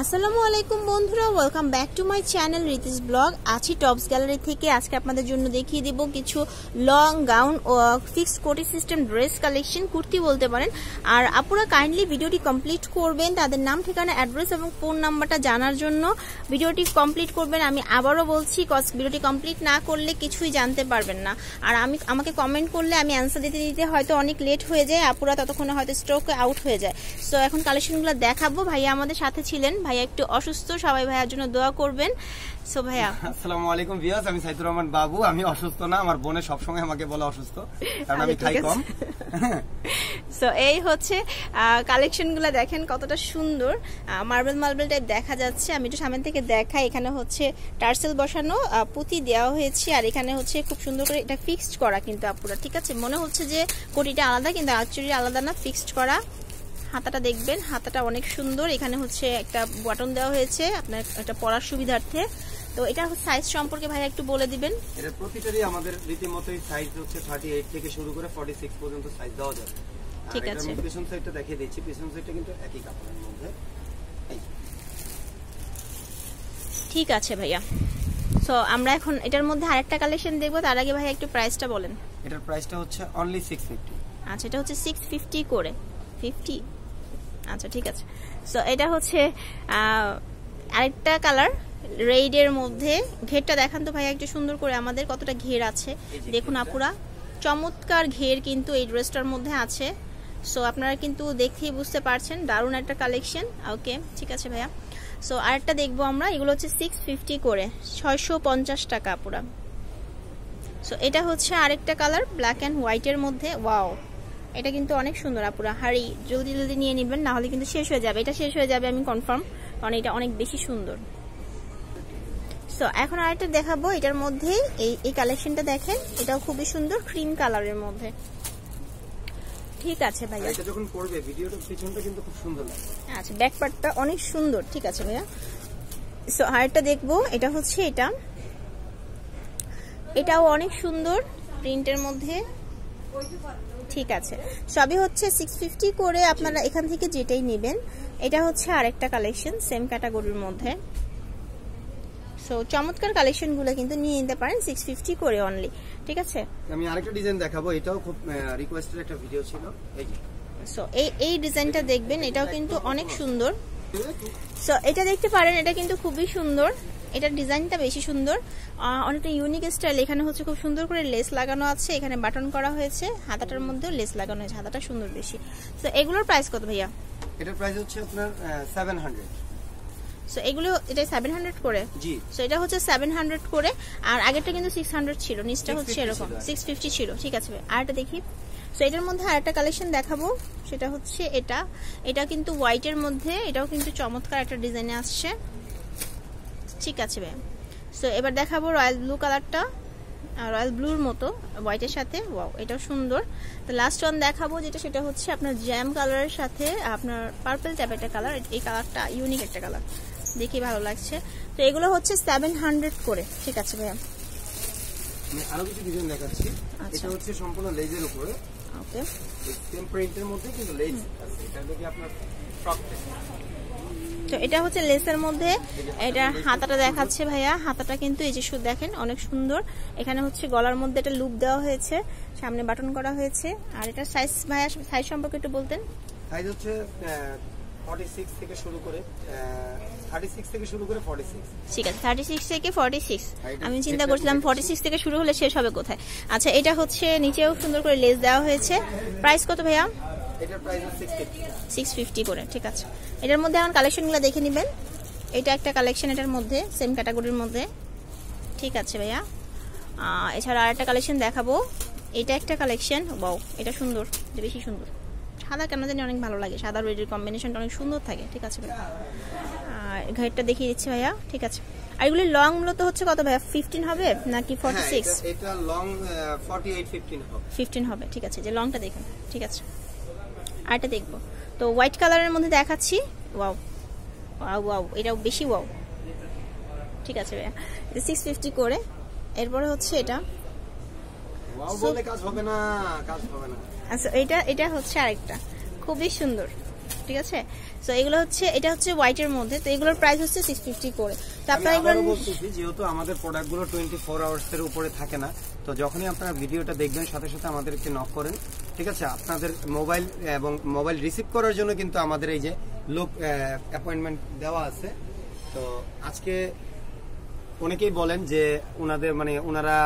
আসসালামু আলাইকুম বন্ধুরা welcome back to my channel রিতিস ব্লগ আছি টপস গ্যালারি থেকে আজকে আপনাদের জন্য দেখিয়ে দেব কিছু লং গাউন ও ফিক্সড কোটি সিস্টেম ড্রেস কালেকশন কুর্তি বলতে পারেন আর আপনারা কাইন্ডলি ভিডিওটি কমপ্লিট করবেন তাদের নাম ঠিকানা অ্যাড্রেস এবং ফোন নাম্বারটা জানার জন্য ভিডিওটি কমপ্লিট করবেন আমি আবারও বলছি কজ ভিডিওটি কমপ্লিট না করলে কিছুই জানতে পারবেন না আর আমি আমাকে কমেন্ট করলে আমি অ্যান্সার দিতে দিতে হয়তো অনেক লেট হয়ে যায় আপুরা ততক্ষণে হয়তো স্ট্রোক আউট হয়ে যায় সো এখন কালেকশনগুলো দেখাবো ভাইয়া আমাদের সাথে ছিলেন ভাইয়া একটু অসুস্থ সবাই ভাইয়ার জন্য দোয়া করবেন সো ভাইয়া আসসালামু আলাইকুম ভিউয়ার্স আমি সাইদুর রহমান বাবু আমি অসুস্থ না আমার বোনে সবসময় আমাকে বলে অসুস্থ কারণ আমি খাই কম সো এই হচ্ছে কালেকশনগুলো দেখেন কতটা সুন্দর মার্বেল মার্বেল টাইপ দেখা যাচ্ছে আমি একটু সামনে থেকে দেখাই এখানে হচ্ছে টার্সেল বসানো পুঁতি দেওয়া হয়েছে আর এখানে হচ্ছে খুব সুন্দর করে এটা ফিক্সড করা কিন্তু আপুরা ঠিক আছে মনে হচ্ছে যে কোটিটা আলাদা কিন্তু অ্যাকচুয়ালি আলাদা না ফিক্সড করা হাতাটা দেখবেন হাতাটা অনেক সুন্দর এখানে হচ্ছে একটা বাটন দেওয়া হয়েছে আপনার একটা পড়ার সুবিধার্থে তো এটা সাইজ সম্পর্কে ভাই একটু বলে দিবেন এটা প্রতিটারই আমাদের রীতিমতোই সাইজ হচ্ছে 38 থেকে শুরু করে 46 পর্যন্ত সাইজ দেওয়া যাবে ঠিক আছে পিছন সাইডটা দেখিয়ে দিচ্ছি পিছন সাইডটা কিন্তু একই কাপড়ের মধ্যে ঠিক আছে ভাইয়া সো আমরা এখন এটার মধ্যে আরেকটা কালেকশন দেখব তার আগে ভাই একটু প্রাইসটা বলেন এটার প্রাইসটা হচ্ছে অনলি 650 আচ্ছা এটা হচ্ছে 650 করে 50 আচ্ছা ঠিক আছে সো এটা হচ্ছে আরেকটা কালার রেইডের মধ্যে ঘেরটা দেখান তো ভাই একটু সুন্দর করে আমাদের কতটা ঘের আছে দেখুন আপুরা চমৎকার ঘের কিন্তু এই ড্রেসটার মধ্যে আছে সো আপনারা কিন্তু দেখেই বুঝতে পারছেন দারুণ একটা কালেকশন ওকে ঠিক আছে ভাইয়া সো আরেকটা দেখবো আমরা এগুলো হচ্ছে সিক্স ফিফটি করে ছয়শো পঞ্চাশ টাকা আপুরা সো এটা হচ্ছে আরেকটা কালার ব্ল্যাক অ্যান্ড হোয়াইটের মধ্যে ওয়াও এটা কিন্তু অনেক সুন্দর আপুরা হাড়ি জলদি জলদি নিয়ে নিবেন না হলে কিন্তু শেষ হয়ে যাবে এটা শেষ হয়ে যাবে আমি কনফার্ম কারণ এটা অনেক বেশি সুন্দর সো এখন আরেকটা দেখাবো এটার মধ্যে এই এই কালেকশনটা দেখেন এটাও খুবই সুন্দর ক্রিম কালারের মধ্যে ঠিক আছে ভাইয়া এটা যখন পড়বে ভিডিওটা পিছনটা কিন্তু খুব সুন্দর লাগবে আচ্ছা ব্যাক পার্টটা অনেক সুন্দর ঠিক আছে ভাইয়া সো আরেকটা দেখবো এটা হচ্ছে এটা এটাও অনেক সুন্দর প্রিন্টের মধ্যে ঠিক আছে সবই হচ্ছে সিক্স ফিফটি করে আপনারা এখান থেকে যেটাই নেবেন এটা হচ্ছে আরেকটা কালেকশন সেম ক্যাটাগরির মধ্যে সো চমৎকার কালেকশনগুলো কিন্তু নিয়ে নিতে পারেন সিক্স ফিফটি করে অনলি ঠিক আছে আমি আরেকটা ডিজাইন দেখাবো এটাও খুব রিকোয়েস্টেড একটা ভিডিও ছিল এই সো এই এই ডিজাইনটা দেখবেন এটাও কিন্তু অনেক সুন্দর সো এটা দেখতে পারেন এটা কিন্তু খুবই সুন্দর এটা ডিজাইনটা বেশি সুন্দর অনেকটা ইউনিক স্টাইল এখানে হচ্ছে খুব সুন্দর করে লেস লাগানো আছে এখানে বাটন করা হয়েছে হাতাটার মধ্যে লেস লাগানো হয়েছে হাতাটা সুন্দর বেশি তো এগুলোর প্রাইস কত ভাইয়া এটার প্রাইস হচ্ছে আপনার 700 সো এগুলো এটা সেভেন করে জি সো এটা হচ্ছে সেভেন হান্ড্রেড করে আর আগেরটা কিন্তু সিক্স হান্ড্রেড ছিল নিচটা হচ্ছে এরকম সিক্স ফিফটি ছিল ঠিক আছে আর এটা দেখি সো এটার মধ্যে আরেকটা কালেকশন দেখাবো সেটা হচ্ছে এটা এটা কিন্তু হোয়াইটের মধ্যে এটাও কিন্তু চমৎকার একটা ডিজাইনে আসছে ঠিক আছে ভাই সো এবার দেখাবো রয়্যাল ব্লু কালারটা রয়্যাল ব্লুর মতো হোয়াইটের সাথে এটাও সুন্দর তো লাস্ট ওয়ান দেখাবো যেটা সেটা হচ্ছে আপনার জ্যাম কালারের সাথে আপনার পার্পেল ট্যাপ একটা কালার এই কালারটা ইউনিক একটা কালার দেখি ভালো লাগছে তো এগুলো হচ্ছে সেভেন হান্ড্রেড করে ঠিক আছে ভাইয়া আরো কিছু ডিজাইন দেখাচ্ছি আচ্ছা। এটা হচ্ছে সম্পূর্ণ লেজের উপরে ওকে মধ্যে কিন্তু লেজ আছে এটা আপনার তো এটা হচ্ছে লেসের মধ্যে এটা হাতাটা দেখাচ্ছে ভাইয়া হাতাটা কিন্তু এই যে দেখেন অনেক সুন্দর এখানে হচ্ছে গলার মধ্যে একটা লুপ দেওয়া হয়েছে সামনে বাটন করা হয়েছে আর এটা সাইজ ভাইয়া সাইজ সম্পর্কে একটু বলতেন সাইজ হচ্ছে 46 থেকে শুরু করে 36 থেকে শুরু করে 46 ঠিক আছে 36 থেকে 46 আমি চিন্তা করছিলাম 46 থেকে শুরু হলে শেষ হবে কোথায় আচ্ছা এটা হচ্ছে নিচেও সুন্দর করে লেস দেওয়া হয়েছে প্রাইস কত ভাইয়া এটার প্রাইস করে ঠিক আছে এটার মধ্যে এখন কালেকশনগুলো দেখে নেবেন এটা একটা কালেকশন এটার মধ্যে সেম ক্যাটাগরির মধ্যে ঠিক আছে ভাইয়া এছাড়া আর একটা কালেকশন দেখাবো এটা একটা কালেকশন বাউ এটা সুন্দর বেশি সুন্দর সাদা কেন জানি অনেক ভালো লাগে সাদা রেডের কম্বিনেশনটা অনেক সুন্দর থাকে ঠিক আছে ভাইয়া আর ঘাটটা দেখিয়ে দিচ্ছি ভাইয়া ঠিক আছে আর এগুলি লং মূলত হচ্ছে কত ভাইয়া ফিফটিন হবে নাকি ফর্টি সিক্স ফিফটিন হবে ফিফটিন হবে ঠিক আছে যে লংটা দেখুন ঠিক আছে আরেকটা দেখবো তো হোয়াইট কালারের মধ্যে দেখাচ্ছি ওয়াও ওয়াও এটাও বেশি ওয়াও ঠিক আছে ভাইয়া সিক্স ফিফটি করে এরপরে হচ্ছে এটা আচ্ছা এটা এটা হচ্ছে আরেকটা খুবই সুন্দর ঠিক আছে সো এগুলো হচ্ছে এটা হচ্ছে এর মধ্যে তো এগুলোর প্রাইস হচ্ছে সিক্স ফিফটি করে তো আপনারা এগুলো বলতেছি যেহেতু আমাদের প্রোডাক্টগুলো টোয়েন্টি ফোর আওয়ার্স এর উপরে থাকে না তো যখনই আপনারা ভিডিওটা দেখবেন সাথে সাথে আমাদেরকে নক করেন ঠিক আছে আপনাদের মোবাইল এবং মোবাইল রিসিভ করার জন্য কিন্তু আমাদের এই যে লোক অ্যাপয়েন্টমেন্ট দেওয়া আছে তো আজকে অনেকেই বলেন যে ওনাদের মানে ওনারা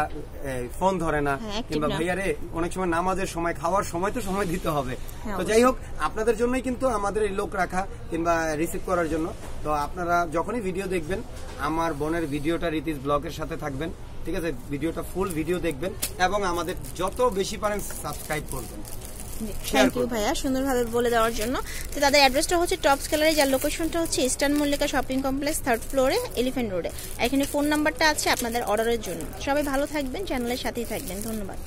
ফোন ধরে না হ্যাঁ, কিংবা ভাইয়া রে অনেক সময় নামাজের সময় খাওয়ার সময় তো সময় দিতে হবে হ্যাঁ, তো যাই হোক আপনাদের জন্যই কিন্তু আমাদের এই লোক রাখা কিংবা রিসিভ করার জন্য তো আপনারা যখনই ভিডিও দেখবেন আমার বোনের ভিডিওটা রীতিজ ব্লগের সাথে থাকবেন ঠিক আছে ভিডিওটা ফুল ভিডিও দেখবেন এবং আমাদের যত বেশি পারেন সাবস্ক্রাইব করবেন থ্যাংক ইউ ভাইয়া সুন্দরভাবে বলে দেওয়ার জন্য তো তাদের অ্যাড্রেসটা হচ্ছে টপস গ্যালারি যার লোকেশনটা হচ্ছে eastern Mallika shopping complex third ফ্লোরে এলিফেন্ট রোডে এখানে ফোন নাম্বারটা আছে আপনাদের অর্ডারের জন্য সবাই ভালো থাকবেন চ্যানেলের সাথেই থাকবেন ধন্যবাদ